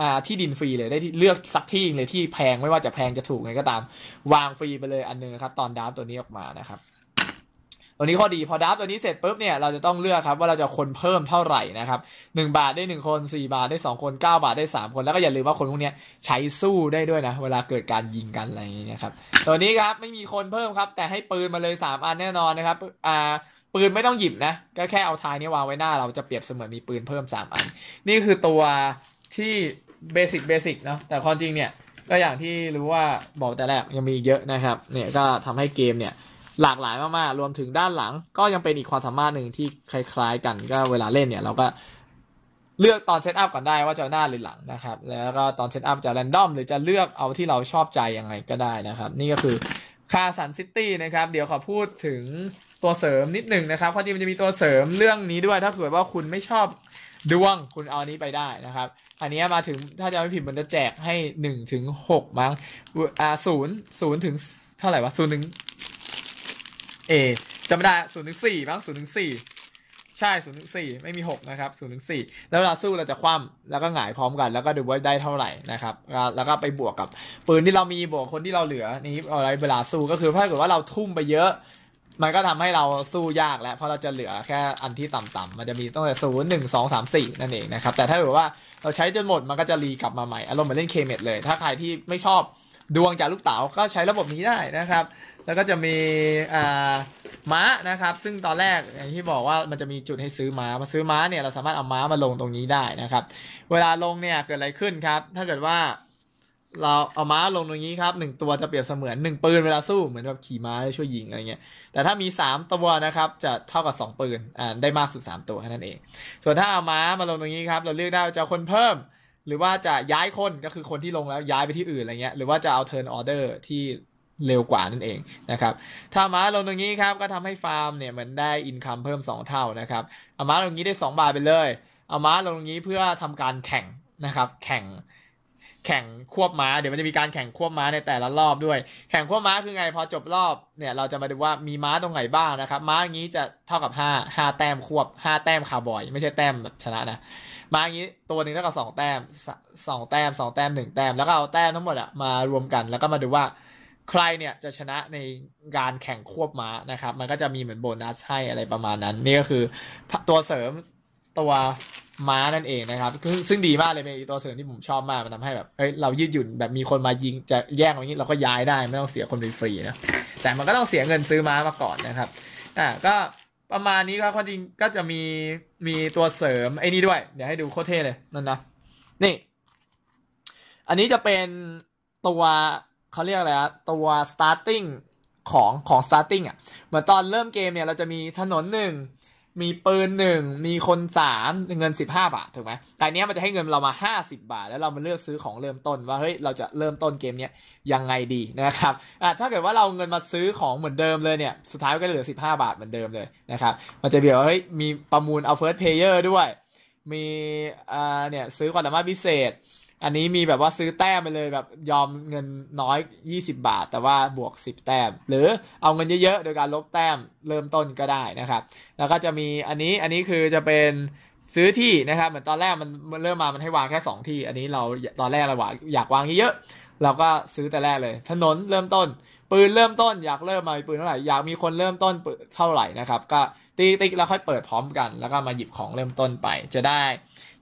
อ่าที่ดินฟรีเลยได้เลือกสักที่เลยที่แพงไม่ว่าจะแพงจะถูกไงก็ตามวางฟรีไปเลยอันนึงครับตอนดับตัวนี้ออกมานะครับตัวนี้ข้อดีพอดับตัวนี้เสร็จปุ๊บเนี่ยเราจะต้องเลือกครับว่าเราจะคนเพิ่มเท่าไหร่นะครับหบาทได้1คน4บาทได้2คน9บาทได้3คนแล้วก็อย่าลืมว่าคนพวกนี้ใช้สู้ได้ด้วยนะ เวลาเกิดการยิงกันอะไรอย่างเงี้ยครับตัวนี้ครับไม่มีคนเพิ่มครับ แต่ให้ปืนมาเลย3อันแน่นอนนะครับอ่าปืนไม่ต้องหยิบนะก็แค่เอาทายนี้วางไว้หน้า เราจะเปรียบเสมือนมีปืนเพิ่ม3อัน นี่คือตัวที่เบสิกเบสิกเนาะแต่ความจริงเนี่ย ก็อย่างที่รู้ว่าบอกแต่แรกยังมีเยอะนะครับ เนี่ยก็ทำให้เกมเนี่ยหลากหลายมากๆ รวมถึงด้านหลัง ก็ยังเป็นอีกความสามารถหนึ่งที่คล้ายๆ กันก็เวลาเล่นเนี่ย เราก็เลือกตอนเซตอัพก่อนได้ว่าจะหน้าหรือหลังนะครับ แล้วก็ตอนเซตอัพจะแรนดอมหรือจะเลือกเอาที่เราชอบใจยังไงก็ได้นะครับนี่ก็คือคาสันซิตี้นะครับ เดี๋ยวขอพูดถึงตัวเสริมนิดหนึ่งนะครับเพราะจริงมันจะมีตัวเสริมเรื่องนี้ด้วย ถ้าเกิดว่าคุณไม่ชอบดวงคุณเอาอันนี้ไปได้นะครับ อันนี้มาถึงถ้าจะไม่ผิดมันจะแจกให้หนึ่งถึงหกมั้งอ่าศูนย์ศูนย์ถึงเท่าไหร่วะศูนย์หนึ่งเอจำไม่ได้ศูนย์ถึงสี่มั้งศูนย์ถึงสี่ใช่ศูนย์ถึงสี่ไม่มีหกนะครับศูนย์ถึงสี่แล้วเวลาสู้เราจะคว่ำแล้วก็หงายพร้อมกันแล้วก็ดูว่าได้เท่าไหร่นะครับ แล้วก็ไปบวกกับปืนที่เรามีบวกคนที่เราเหลือนี้อะไรเวลาสู้ก็คือถ้าเกิดว่าเราทุ่มไปเยอะมันก็ทำให้เราสู้ยากแล้ว เพราะเราจะเหลือแค่อันที่ต่ำ ๆ มันจะมีตั้งแต่ศูนย์หนึ่งสองสามสี่นั่นเองนะครับ แต่ถ้าเกิดว่าเราใช้จนหมดมันก็จะรีกลับมาใหม่อารมณ์เหมือนเล่นเคเมีเลย ถ้าใครที่ไม่ชอบดวงจากลูกเต๋าก็ใช้ระบบนี้ได้นะครับ แล้วก็จะมีอ่าม้านะครับ ซึ่งตอนแรกอย่างที่บอกว่ามันจะมีจุดให้ซื้อม้ามาซื้อม้าเนี่ยเราสามารถเอาม้ามาลงตรงนี้ได้นะครับ เวลาลงเนี่ยเกิดอะไรขึ้นครับ ถ้าเกิดว่าเราเอาม้าลงตรงนี้ครับหนึ่งตัวจะเปรียบเสมือนหนึ่งปืนเวลาสู้เหมือนแบบขี่ม้าช่วยยิงอะไรเงี้ยแต่ถ้ามีสามตัวนะครับจะเท่ากับสองปืนอ่าได้มากสุดสามตัวแค่นั้นเองส่วนถ้าเอาม้ามาลงตรงนี้ครับเราเลือกได้จะคนเพิ่ม หรือว่าจะย้ายคนก็คือคนที่ลงแล้วย้ายไปที่อื่นอะไรเงี้ยหรือว่าจะเอา เทิร์นออเดอร์ที่เร็วกว่านั่นเองนะครับถ้าม้าลงตรงนี้ครับก็ทำให้ฟาร์มเนี่ยมันได้อินคัมเพิ่ม 2 เท่านะครับเอาม้าลงนี้ได้ 2 บาทไปเลยเอาม้าลงตรงนี้เพื่อทำการแข่งนะครับแข่งแข่งควบม้าเดี๋ยวมันจะมีการแข่งควบม้าในแต่ละรอบด้วย แข่งควบม้าคือไงพอจบรอบ เนี่ยเราจะมาดูว่ามีม้าตรงไหนบ้างนะครับ ม้าอย่างนี้จะเท่ากับ5 5แต้มควบ5แต้มคาร์บอย ไม่ใช่แต้มชนะนะม้าอย่างนี้ตัวหนึ่งเท่ากับ2แต้ม2แต้ม2แต้ม1แต้มแล้วก็เอาแต้มทั้งหมดอะมารวมกัน แล้วก็มาดูว่า ใครเนี่ยจะชนะในการแข่งควบม้านะครับ มันก็จะมีเหมือนโบนัสให้อะไรประมาณนั้นนี่ก็คือตัวเสริมตัวม้านั่นเองนะครับ ซึ่งดีมากเลยเป็นตัวเสริมที่ผมชอบมาก มันทำให้แบบเฮ้ยเรายืดหยุ่นแบบมีคนมายิงจะแย่งอะไรนี้เราก็ย้ายได้ไม่ต้องเสียคนฟรีนะ แต่มันก็ต้องเสียเงินซื้อม้ามาก่อนนะครับ อ่าก็ประมาณนี้ครับความจริงก็จะมีมีตัวเสริมไอ้นี่ด้วย เดี๋ยวให้ดูโคตรเท่เลยนั่นนะ นี่ อันนี้จะเป็นตัวเขาเรียกอะไรอะตัว starting ของของ starting อ่ะเหมือนตอนเริ่มเกมเนี่ยเราจะมีถนนหนึ่งมีปืนหนึ่งมีคนสามเงินสิบห้าบาทถูกไหม แต่เนี้ยมันจะให้เงินเรามาห้าสิบาท แล้วเรามาเลือกซื้อของเริ่มต้น ว่าเฮ้ยเราจะเริ่มต้นเกมเนี้ยยังไงดีนะครับอ่ะถ้าเกิดว่าเราเงินมาซื้อของเหมือนเดิมเลยเนี่ยสุดท้ายก็เหลือสิบห้าบาทเหมือนเดิมเลยนะครับ มันจะเบียวเฮ้ยมีประมูลเอาเฟิร์สเพลเยอร์ด้วย มีอ่าเนี่ยซื้อความสามารถพิเศษอันนี้มีแบบว่าซื้อแต้มไปเลยแบบยอมเงินน้อย 20 บาท แต่ว่าบวก 10 แต้มหรือเอาเงินเยอะๆโดยการลบแต้มเริ่มต้นก็ได้นะครับแล้วก็จะมีอันนี้อันนี้คือจะเป็นซื้อที่นะครับเหมือนตอนแรกมันเริ่มมามันให้วางแค่ 2 ที่ อันนี้เราตอนแรกเราอยากวางเยอะเราก็ซื้อแต่แรกเลยถนนเริ่มต้นปืนเริ่มต้นอยากเริ่มมาปืนเท่าไหร่อยากมีคนเริ่มต้นเท่าไหร่นะครับก็ตีติ๊กแล้วค่อยเปิดพร้อมกันแล้วก็มาหยิบของเริ่มต้นไปจะได้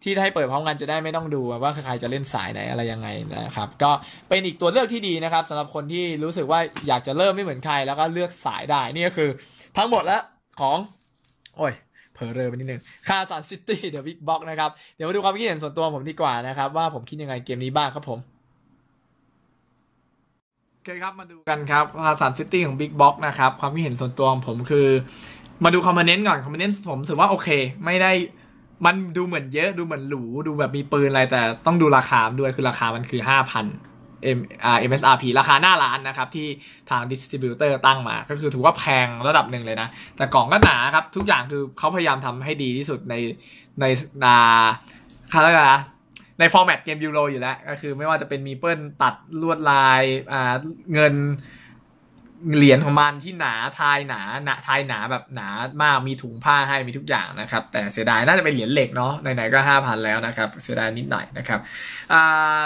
ที่ให้เปิดพร้อมกันจะได้ไม่ต้องดูว่าใครจะเล่นสายไหนอะไรยังไงนะครับก็เป็นอีกตัวเลือกที่ดีนะครับสำหรับคนที่รู้สึกว่าอยากจะเริ่มไม่เหมือนใคร แล้วก็เลือกสายได้นี่ก็คือทั้งหมดแล้วของโอ้ยเผลอเรอไปนิดนึงคาสันซิตี้เดอะบิ๊กบ็อกนะครับเดี๋ยวมาดูความคิดเห็นส่วนตัวผมดีกว่านะครับว่าผมคิดยังไงเกมนี้บ้างครับผมคครับมาดูกันครับ ภาษาซิตี้ของ Big Box นะครับ ความคิดเห็นส่วนตัวของผมคือมาดูคอมเมนต์ก่อน คอมเมนต์ผมถือว่าโอเค ไม่ได้มันดูเหมือนเยอะดูเหมือนหรูดูแบบมีปืนอะไร แต่ต้องดูราคาด้วยคือราคามันคือ 5,000 M MSRP ราคาหน้าร้านนะครับที่ทางดิสติบิวเตอร์ตั้งมา ก็คือถือว่าแพงระดับหนึ่งเลยนะ แต่กล่องก็หนาครับ ทุกอย่างคือเขาพยายามทำให้ดีที่สุดในในนาคาราในฟอร์แมตเกมยูโรอยู่แล้วก็คือไม่ว่าจะเป็นมีเปิลตัดลวดลายอ่าเงินเหรียญของมันที่หนาทายหนาหนาทายหนาแบบหนามากมีถุงผ้าให้มีทุกอย่างนะครับ แต่เสียดายน่าจะเป็นเหรียญเหล็กเนาะไหนๆก็ห้าพันแล้วนะครับเสียดายนิดหน่อยนะครับอ่า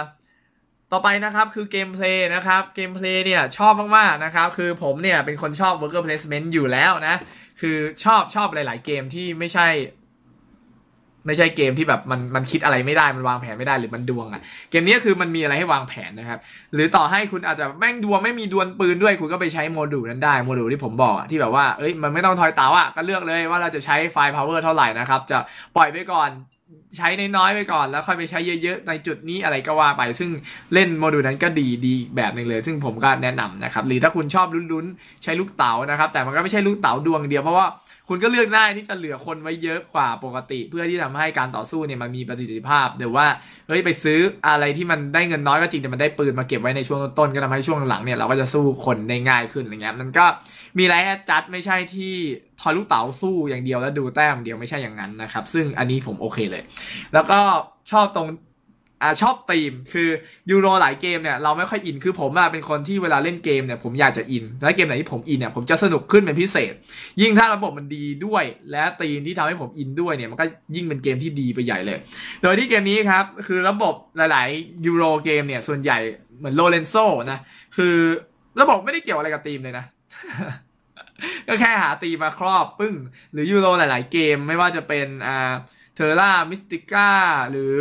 ต่อไปนะครับคือเกมเพลย์นะครับเกมเพลย์เนี่ยชอบมากๆนะครับ คือผมเนี่ยเป็นคนชอบ worker placement อยู่แล้วนะคือชอบชอบหลายๆเกมที่ไม่ใช่ไม่ใช่เกมที่แบบมันมันคิดอะไรไม่ได้ มันวางแผนไม่ได้หรือมันดวงอะ่ะ เกมนี้คือมันมีอะไรให้วางแผนนะครับ หรือต่อให้คุณอาจจะแม่งดวงไม่มีดวลปืนด้วย คุณก็ไปใช้โมดูลนั้นได้โมดูลที่ผมบอกที่แบบว่า เอ้ยมันไม่ต้องทอยเตาอะ่ะ ก็เลือกเลยว่าเราจะใช้ไฟพาวเวอร์เท่าไหร่นะครับ จะปล่อยไปก่อนใช้ในน้อยไปก่อน แล้วค่อยไปใช้เยอะๆในจุดนี้อะไรก็ว่าไปซึ่งเล่นโมดูลนั้นก็ดีดีแบบหนึ่งเลย ซึ่งผมก็แนะนำนะครับหรือถ้าคุณชอบลุ้นๆ ใช้ลูกเต๋านะครับแต่มันก็ไม่ใช่ลูกเต๋าดวงเดียวเพราะว่าคุณก็เลือกได้ที่จะเหลือคนไว้เยอะกว่าปกติ เพื่อที่ทำให้การต่อสู้เนี่ยมันมีประสิทธิภาพหรือว่าเฮ้ยไปซื้ออะไรที่มันได้เงินน้อยก็จริงแต่มันได้ปืนมาเก็บไว้ในช่วงต้นๆก็ทำให้ช่วงหลังเนี่ยเราก็จะสู้คนได้ง่ายขึ้นอะไรเงี้ยมันก็มีไรจัดไม่ใช่ที่ทอยลูกเต๋าสู้อย่างเดียวแล้วดูแต้มเดียวไม่ใช่อย่างนั้นนะครับซึ่งอันนี้ผมโอเคเลย แล้วก็ชอบตรงอ่าชอบตีมคือยูโรหลายเกมเนี่ย เราไม่ค่อยอิน คือผมอะเป็นคนที่เวลาเล่นเกมเนี่ยผมอยากจะอิน และเกมไหนที่ผมอินเนี่ยผมจะสนุกขึ้นเป็นพิเศษ ยิ่งถ้าระบบมันดีด้วย และตีมที่ทำให้ผมอินด้วยเนี่ย มันก็ยิ่งเป็นเกมที่ดีไปใหญ่เลย โดยที่เกมนี้ครับ คือระบบหลายๆยูโรเกมเนี่ย ส่วนใหญ่เหมือนโลเลนโซนะ คือระบบไม่ได้เกี่ยวอะไรกับตีมเลยนะก็แค่หาตีมาครอบ ปึ้ง หรือยูโรหลาย ๆเกมไม่ว่าจะเป็นอ่าเทอร่ามิสติก้าหรือ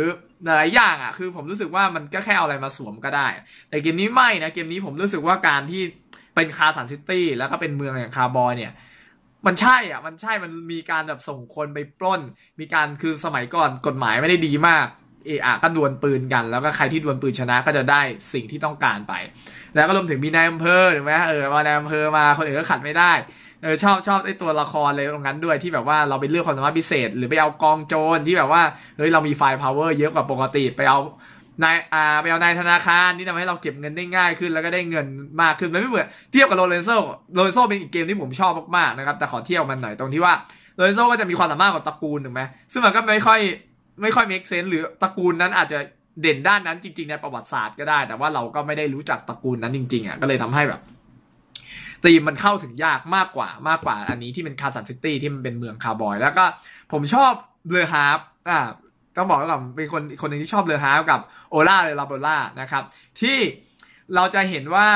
หลายอย่างอ่ะคือ ผมรู้สึกว่ามันก็แค่เอาอะไรมาสวมก็ได้ แต่เกมนี้ไม่นะเกมนี้ผมรู้สึกว่าการที่เป็นคาสันซิตี้ แล้วก็เป็นเมืองอย่างคาบอยเนี่ย มันใช่อ่ะมันใช่มันมีการแบบส่งคนไปปล้น มีการคือสมัยก่อนกฎหมายไม่ได้ดีมาก เออะก็ดวลปืนกัน แล้วก็ใครที่ดวลปืนชนะก็จะได้สิ่งที่ต้องการไป แล้วก็รวมถึงมีนายอำเภอถูกไหมเออมานายอำเภอมาคนอื่นก็ขัดไม่ได้เออชอบ ชอบไอ้ตัวละคร เลยตรงนั้นด้วยที่แบบว่าเราไปเลือกความสามารถพิเศษ หรือไปเอากองโจรที่แบบว่าเฮ้ยเรามีไฟพาวเวอร์ เยอะกว่าปกติ ไปเอานายอ่าไปเอานายธนาคาร นี่ทำให้เราเก็บเงินได้ง่ายขึ้น แล้วก็ได้เงินมากขึ้นมันไม่เหมือนเทียบกับโรเลนโซโรเลนโซเป็นอีกเกมที่ผมชอบมากๆนะครับแต่ขอเทียบมันหน่อยตรงที่ว่าโรเลนโซก็จะมีความสามารถกับตระกูลถูกไหมซึ่งมันก็ไม่ค่อยไม่ค่อยเมคเซนหรือตระกูลนั้นอาจจะเด่นด้านนั้นจริง ๆในประวัติศาสตร์ก็ได้ แต่ว่าเราก็ไม่ได้รู้จักตระกูลนั้นจริงๆอ่ะก็เลยทำให้แบบตีมมันเข้าถึงยากมากกว่ามากกว่าอันนี้ที่เป็นคาสันซิตี้ที่มันเป็นเมืองคาร์บอยแล้วก็ผมชอบเลอฮาร์ปอ่าต้องบอกก่อนเป็นคนคนหนึ่งที่ชอบเลอฮาร์ปกับโอล่าเลยลาโบล่านะครับที่เราจะเห็นว่า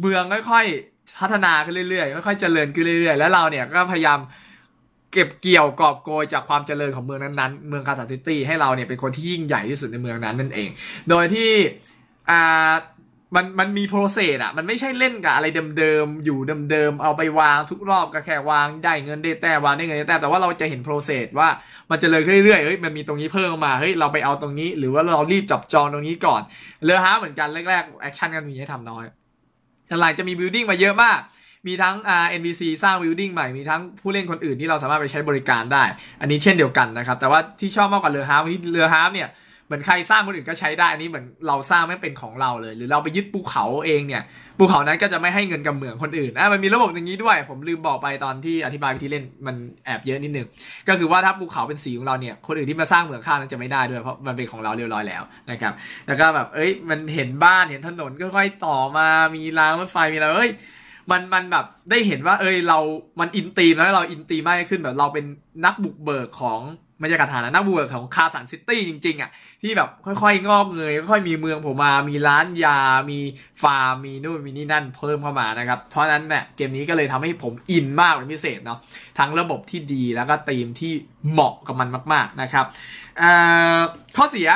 เมืองค่อยๆพัฒนาขึ้นเรื่อยๆค่อยๆเจริญขึ้นเรื่อย ๆแล้วเราเนี่ยก็พยายาม เก็บเกี่ยวกอบโกยจากความเจริญของเมืองนั้นๆเมืองคาสันซิตี้ให้เราเนี่ยเป็นคนที่ยิ่งใหญ่ที่สุดในเมืองนั้นนั่นเอง โดยที่อ่ามันมันมีโปรเซสอะมันไม่ใช่เล่นกับอะไรเดิมๆ อยู่เดิมๆ เอาไปวางทุกรอบก็แค่วางได้เงินได้แต่วางได้เงินได้แต่แต่ว่าเราจะเห็นโปรเซสว่ามันจะเลยเรื่อยๆ เฮ้ยมันมีตรงนี้เพิ่มมา เฮ้ยเราไปเอาตรงนี้ หรือว่าเรารีบจับจองตรงนี้ก่อนเลือฮาเหมือนกัน แรกๆ แอคชั่นกันมีให้ทำน้อยหลังจะมีบิลดิ้งมาเยอะมาก มีทั้งเอ็นบีซีสร้างบิลดิ้งใหม่ มีทั้งผู้เล่นคนอื่นที่เราสามารถไปใช้บริการได้ อันนี้เช่นเดียวกันนะครับ แต่ว่าที่ชอบมากกว่าเลือฮาร์นนี้เลือฮาร์เนี่ยมือนใครสร้างคนอื่นก็ใช้ได้อันนี้เหมือนเราสร้างไม่เป็นของเราเลย หรือเราไปยึดภูเขาเองเนี่ยภูเขานั้นก็จะไม่ให้เงินกับเหมืองคนอื่นอ่ะมันมีระบบอย่างนี้ด้วย ผมลืมบอกไปตอนที่อธิบายวิธีเล่นมันแอบเยอะนิดนึง ก็คือว่าถ้าภูเขาเป็นสีของเราเนี่ยคนอื่นที่มาสร้างเหมืองข้างนั้นจะไม่ได้ด้วย เพราะมันเป็นของเราเรียบร้อยแล้วนะครับแล้วก็แบบเอ้ยมันเห็นบ้านเห็นถนนค่อยๆต่อมามีรางรถไฟมีอะไรเอ้ยมันมันแบบได้เห็นว่าเอ้ยเรา มันอินตีมแล้วเราอินตีมากขึ้นแบบเราเป็นนักบุกเบิกของไม่ใช่กาถานะนักบุกเบิกของคาสันซิตี้จริงๆอ่ะที่แบบค่อยๆ งอกเงยค่อยมีเมืองผมมามีร้านยา มีฟาร์ม มีนู่นมีนี่นั่นเพิ่มเข้ามานะครับเพราะนั้นเนี่ยเกมนี้ก็เลยทำให้ผมอินมากเป็นพิเศษเนาะทั้งระบบที่ดีแล้วก็ธีมที่เหมาะกับมันมากๆนะครับข้อเสีย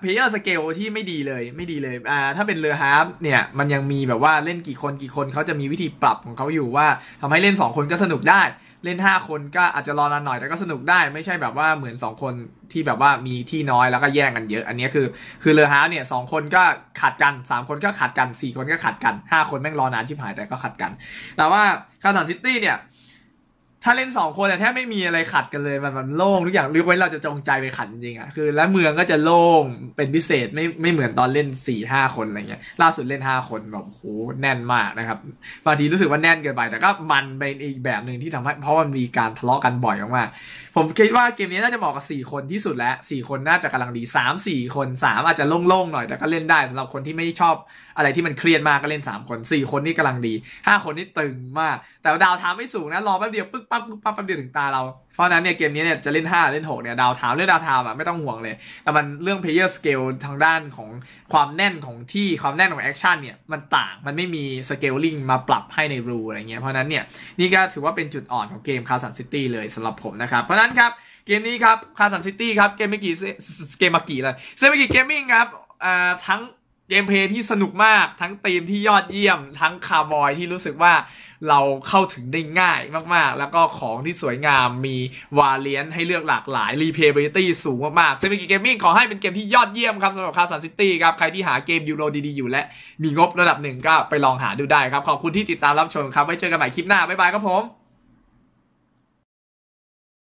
เพลเยอร์สเกลที่ไม่ดีเลยไม่ดีเลยอ่าถ้าเป็นเรือฮาร์ปเนี่ยมันยังมีแบบว่าเล่นกี่คนกี่คนเขาจะมีวิธีปรับของเขาอยู่ว่าทำให้เล่น2คนก็สนุกได้เล่น 5 คนก็อาจจะรอนานหน่อยแต่ก็สนุกได้ไม่ใช่แบบว่าเหมือน 2 คนที่แบบว่ามีที่น้อยแล้วก็แย่งกันเยอะ อันนี้คือคือเลอฮาเนี่ยสองคนก็ขัดกัน 3 คนก็ขัดกัน 4 คนก็ขัดกัน 5 คนแม่งรอนานชิบหายแต่ก็ขัดกัน แต่ว่าคาสันซิตี้เนี่ยถ้าเล่นสองคน่ยแทบไม่มีอะไรขัดกันเลยมันมันโล่งทุกอย่างหรือไว้เราจะจงใจไปขัดจริงอะคือ และเมืองก็จะโล่งเป็นพิเศษไม่ไม่เหมือนตอนเล่นสี่ห้าคนอะไรเงี้ยล่าสุดเล่นห้าคนแบบโหแน่นมากนะครับ บางทีรู้สึกว่าแน่นเกินไป แต่ก็มันเป็นอีกแบบหนึ่งที่ทำให้เพราะมันมีการทะเลาะกันบ่อยมากผมคิดว่าเกมนี้น่าจะเหมาะกับสี่คนที่สุดแล้วสี่คนน่าจะกำลังดีสามสี่คนสามอาจจะโล่งๆหน่อยแต่ก็เล่นได้สำหรับคนที่ไม่ชอบอะไรที่มันเครียดมากก็เล่นสามคนสี่คนนี่กำลังดีห้าคนนี่ตึงมาก แต่ดาวทามไม่สูงนะรอแป๊บเดียวปึ๊บปั๊บปั๊บปั๊บเดือถึงตาเรา เพราะนั้นเนี่ยเกมนี้เนี่ยจะเล่น5 เล่น6เนี่ยดาวทามเล่นดาวทามอ่ะไม่ต้องห่วงเลย แต่มันเรื่อง player scale ทางด้านของความแน่นของที่ ความแน่นของแอคชั่นเนี่ยมันต่าง มันไม่มี scaling มาปรับให้ในรูอะไรเงี้ย เพราะนั้นเนี่ยนี่ก็ถือว่าเป็นจุดอ่อนของเกมคาสันซิตี้เลยสำหรับผมนะครับ เพราะนั้นครับเกมนี้ครับคาสันซิตี้ครับเกมเมกี่เกมมากี่เลยเซมิกิเกมมิ่งครับอ่ทั้งเกมเพย์ที่สนุกมากทั้งธีมที่ยอดเยี่ยมทั้งคาร์บอยที่รู้สึกว่าเราเข้าถึงได้ง่ายมากๆ แล้วก็ของที่สวยงามมีวาเลียนให้เลือกหลากหลาย รีเพย์เบอร์ตี้สูงมากๆ เซมิกิเกมมิ่งขอให้เป็นเกมที่ยอดเยี่ยมครับสำหรับคาสันซิตี้ครับ ใครที่หาเกมยูโรดี ๆ อยู่และ มีงบระดับหนึ่งก็ไปลองหาดูได้ครับ ขอบคุณที่ติดตามรับชมครับไว้เจอกันใหม่คลิปหน้า บ๊ายบายครับผม